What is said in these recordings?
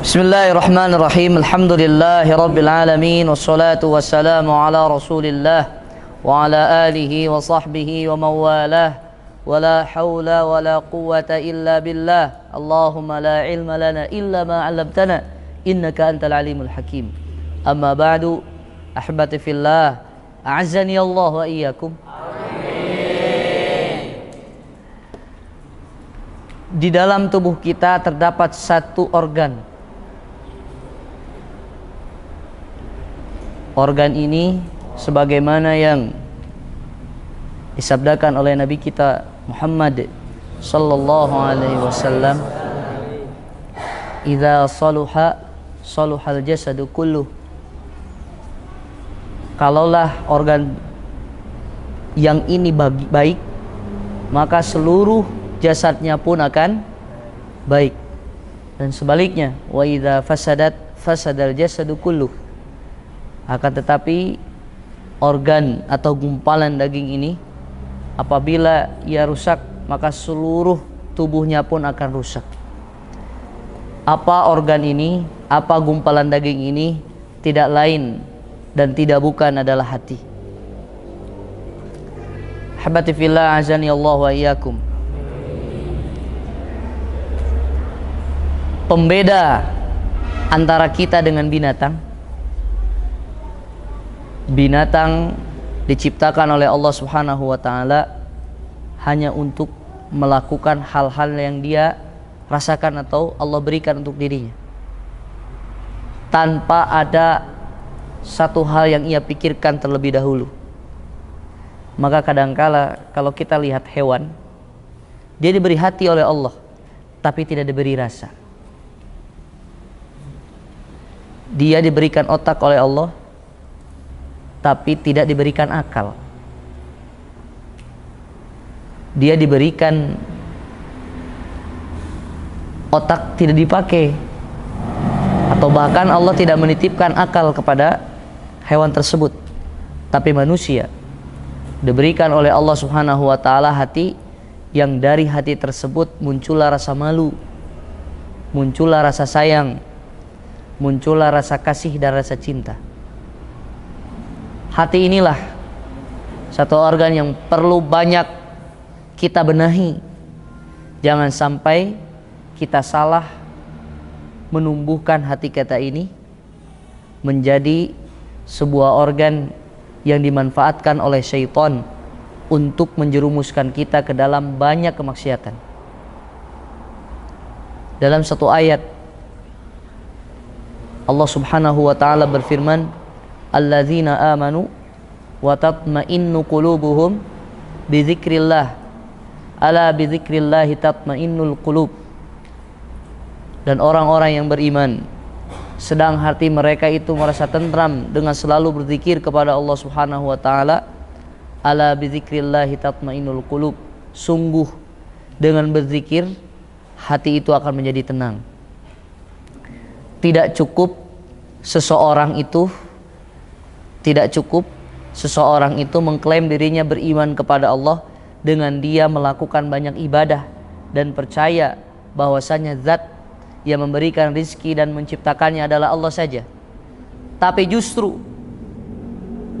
Bismillahirrahmanirrahim. Alhamdulillahirabbil wassalatu wassalamu ala Rasulillah wa ala alihi wa sahbihi wa mawalah. Wala haula la quwwata illa billah. Allahumma la ilma lana illa ma innaka antal alimul hakim. Amma ba'du, ahbati fillah, a'azzani Allah wa iyyakum. Di dalam tubuh kita terdapat satu organ organ ini sebagaimana yang disabdakan oleh Nabi kita Muhammad sallallahu alaihi wasallam idza saluha saluhal jasadu kulluh kalaulah organ yang ini bagi, baik maka seluruh jasadnya pun akan baik dan sebaliknya wa idza fasadat fasadal jasadu kulluh akan tetapi organ atau gumpalan daging ini apabila ia rusak maka seluruh tubuhnya pun akan rusak apa organ ini apa gumpalan daging ini tidak lain dan tidak bukan adalah hati Habati fillah azani Allah wa iyyakum. Pembeda antara kita dengan binatang binatang diciptakan oleh Allah Subhanahu wa taala hanya untuk melakukan hal-hal yang dia rasakan atau Allah berikan untuk dirinya. Tanpa ada satu hal yang ia pikirkan terlebih dahulu. Maka kadangkala kalau kita lihat hewan, dia diberi hati oleh Allah, tapi tidak diberi rasa. Dia diberikan otak oleh Allah, tapi tidak diberikan akal. Dia diberikan otak tidak dipakai atau bahkan Allah tidak menitipkan akal kepada hewan tersebut. Tapi manusia diberikan oleh Allah Subhanahu wa taala hati yang dari hati tersebut muncullah rasa malu, muncullah rasa sayang, muncullah rasa kasih dan rasa cinta. Hati inilah satu organ yang perlu banyak kita benahi. Jangan sampai kita salah menumbuhkan hati kita ini menjadi sebuah organ yang dimanfaatkan oleh syaitan untuk menjerumuskan kita ke dalam banyak kemaksiatan. Dalam satu ayat Allah Subhanahu wa taala berfirman الذين amanu wa tatma'innu بذكر الله ألا ala الله تطمئن القلوب dan orang-orang yang beriman sedang hati mereka itu merasa tentram dengan selalu berzikir kepada Allah Subhanahu wa taala ala bi dzikrillah tatma'innul qulub sungguh dengan berzikir hati itu akan menjadi tenang tidak cukup seseorang itu tidak cukup seseorang itu mengklaim dirinya beriman kepada Allah dengan dia melakukan banyak ibadah dan percaya bahwasanya zat yang memberikan rizki dan menciptakannya adalah Allah saja. Tapi justru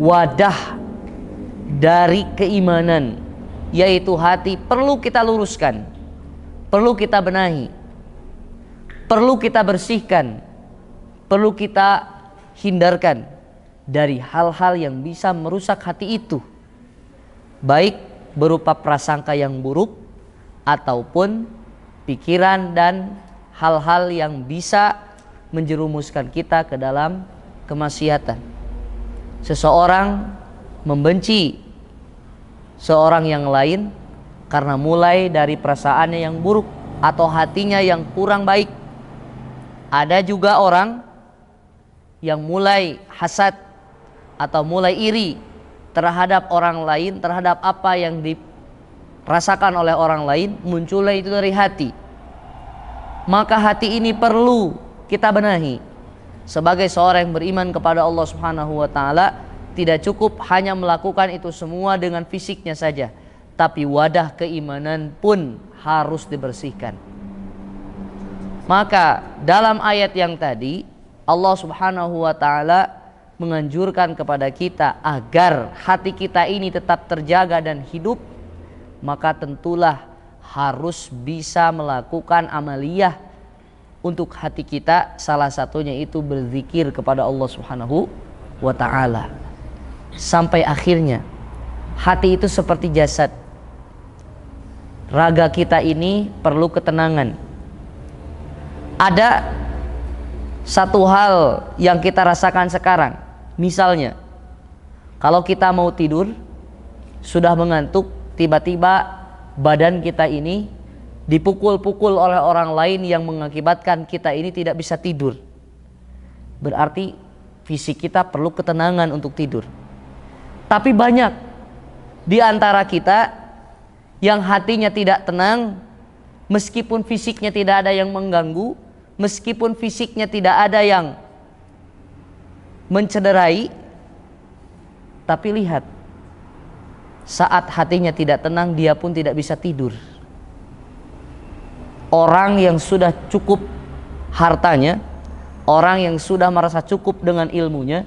wadah dari keimanan yaitu hati perlu kita luruskan. Perlu kita benahi. Perlu kita bersihkan. Perlu kita hindarkan dari hal-hal yang bisa merusak hati itu, baik berupa prasangka yang buruk ataupun pikiran dan hal-hal yang bisa menjerumuskan kita ke dalam kemaksiatan. Seseorang membenci seorang yang lain karena mulai dari perasaannya yang buruk atau hatinya yang kurang baik. Ada juga orang yang mulai hasad atau mulai iri terhadap orang lain, terhadap apa yang dirasakan oleh orang lain, munculnya itu dari hati. Maka hati ini perlu kita benahi. Sebagai seorang yang beriman kepada Allah Subhanahu wa taala, tidak cukup hanya melakukan itu semua dengan fisiknya saja, tapi wadah keimanan pun harus dibersihkan. Maka dalam ayat yang tadi Allah Subhanahu wa taala menganjurkan kepada kita agar hati kita ini tetap terjaga dan hidup, maka tentulah harus bisa melakukan amaliyah untuk hati kita salah satunya itu berzikir kepada Allah Subhanahu wa taala. Sampai akhirnya hati itu seperti jasad. Raga kita ini perlu ketenangan. Ada satu hal yang kita rasakan sekarang Misalnya, kalau kita mau tidur, sudah mengantuk, tiba-tiba badan kita ini dipukul-pukul oleh orang lain yang mengakibatkan kita ini tidak bisa tidur. Berarti fisik kita perlu ketenangan untuk tidur. Tapi banyak di antara kita yang hatinya tidak tenang, meskipun fisiknya tidak ada yang mengganggu, meskipun fisiknya tidak ada yang mencederai tapi lihat saat hatinya tidak tenang dia pun tidak bisa tidur orang yang sudah cukup hartanya orang yang sudah merasa cukup dengan ilmunya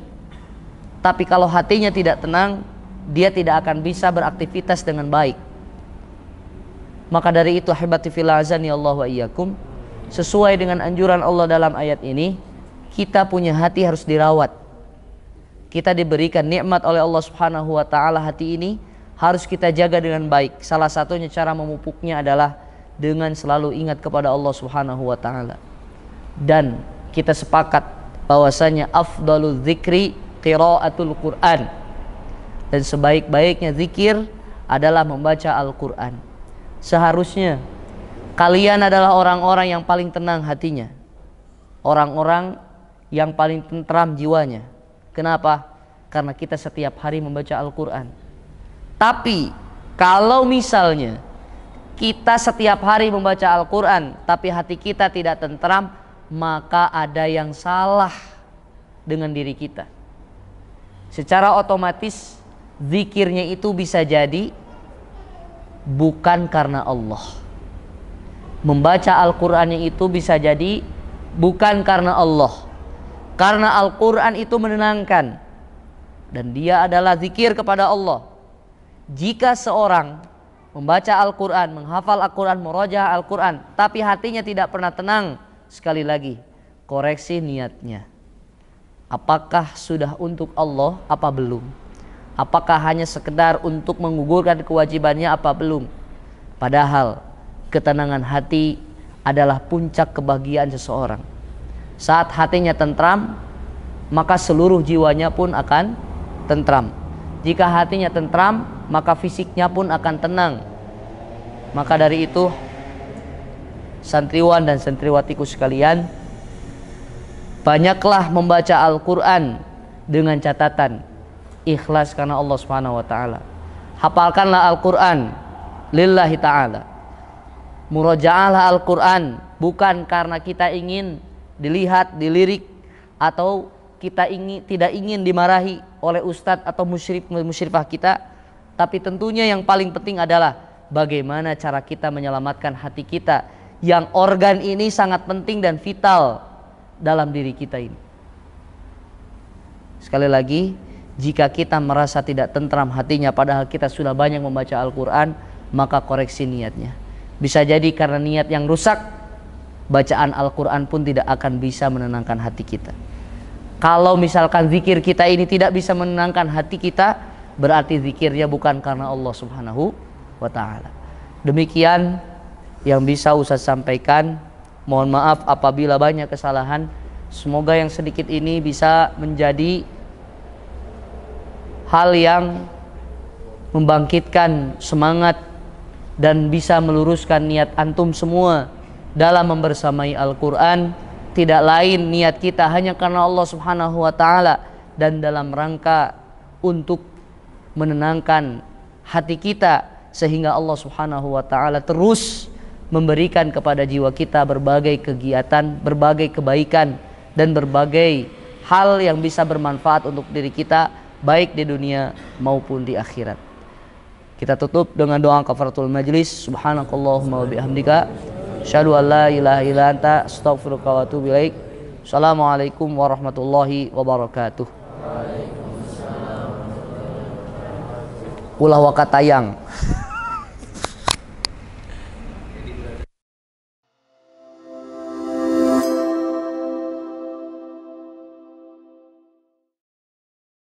tapi kalau hatinya tidak tenang dia tidak akan bisa beraktivitas dengan baik maka dari itu hebatnya filazan Allah wa iyyakum sesuai dengan anjuran Allah dalam ayat ini kita punya hati harus dirawat kita diberikan nikmat oleh Allah Subhanahu wa taala hati ini harus kita jaga dengan baik. Salah satunya cara memupuknya adalah dengan selalu ingat kepada Allah Subhanahu wa taala. Dan kita sepakat bahwasanya afdalul dzikri qiraatul Quran. Dan sebaik-baiknya zikir adalah membaca Al-Qur'an. Seharusnya kalian adalah orang-orang yang paling tenang hatinya. Orang-orang yang paling tentram jiwanya Kenapa? Karena kita setiap hari membaca Al-Quran. Tapi kalau misalnya kita setiap hari membaca Al-Quran, tapi hati kita tidak tentram, maka ada yang salah dengan diri kita. Secara otomatis, zikirnya itu bisa jadi bukan karena Allah. Membaca Al-Qurannya itu bisa jadi bukan karena Allah karena Al-Quran itu menenangkan. Dan dia adalah zikir kepada Allah. Jika seorang membaca Al-Quran, menghafal Al-Quran, merojah Al-Quran, tapi hatinya tidak pernah tenang, sekali lagi, koreksi niatnya. Apakah sudah untuk Allah, apa belum? Apakah hanya sekedar untuk menggugurkan kewajibannya, apa belum? Padahal ketenangan hati adalah puncak kebahagiaan seseorang. Saat hatinya tentram, maka seluruh jiwanya pun akan tentram. Jika hatinya tentram, maka fisiknya pun akan tenang. Maka dari itu, santriwan dan santriwatiku sekalian, banyaklah membaca Al-Quran dengan catatan ikhlas karena Allah Subhanahu wa taala. Hafalkanlah Al-Qur'an lillahi taala. Muraja'ahlah Al-Qur'an bukan karena kita ingin dilihat, dilirik atau kita ingin tidak ingin dimarahi oleh ustadz atau musyrif musyrifah kita tapi tentunya yang paling penting adalah bagaimana cara kita menyelamatkan hati kita yang organ ini sangat penting dan vital dalam diri kita ini sekali lagi jika kita merasa tidak tentram hatinya padahal kita sudah banyak membaca Al-Quran maka koreksi niatnya bisa jadi karena niat yang rusak bacaan Al-Quran pun tidak akan bisa menenangkan hati kita. Kalau misalkan zikir kita ini tidak bisa menenangkan hati kita, berarti zikirnya bukan karena Allah Subhanahu wa Ta'ala. Demikian yang bisa Ustaz sampaikan. Mohon maaf apabila banyak kesalahan. Semoga yang sedikit ini bisa menjadi hal yang membangkitkan semangat dan bisa meluruskan niat antum semua dalam membersamai Al-Quran tidak lain niat kita hanya karena Allah Subhanahu wa Ta'ala dan dalam rangka untuk menenangkan hati kita sehingga Allah Subhanahu wa Ta'ala terus memberikan kepada jiwa kita berbagai kegiatan, berbagai kebaikan, dan berbagai hal yang bisa bermanfaat untuk diri kita, baik di dunia maupun di akhirat. Kita tutup dengan doa kafaratul majlis. Subhanakallahumma wa bihamdika Syahadu an la ilaha illa anta astaghfiruka wa atubu ilaik. Assalamualaikum warahmatullahi wabarakatuh. Ulah wakatayang.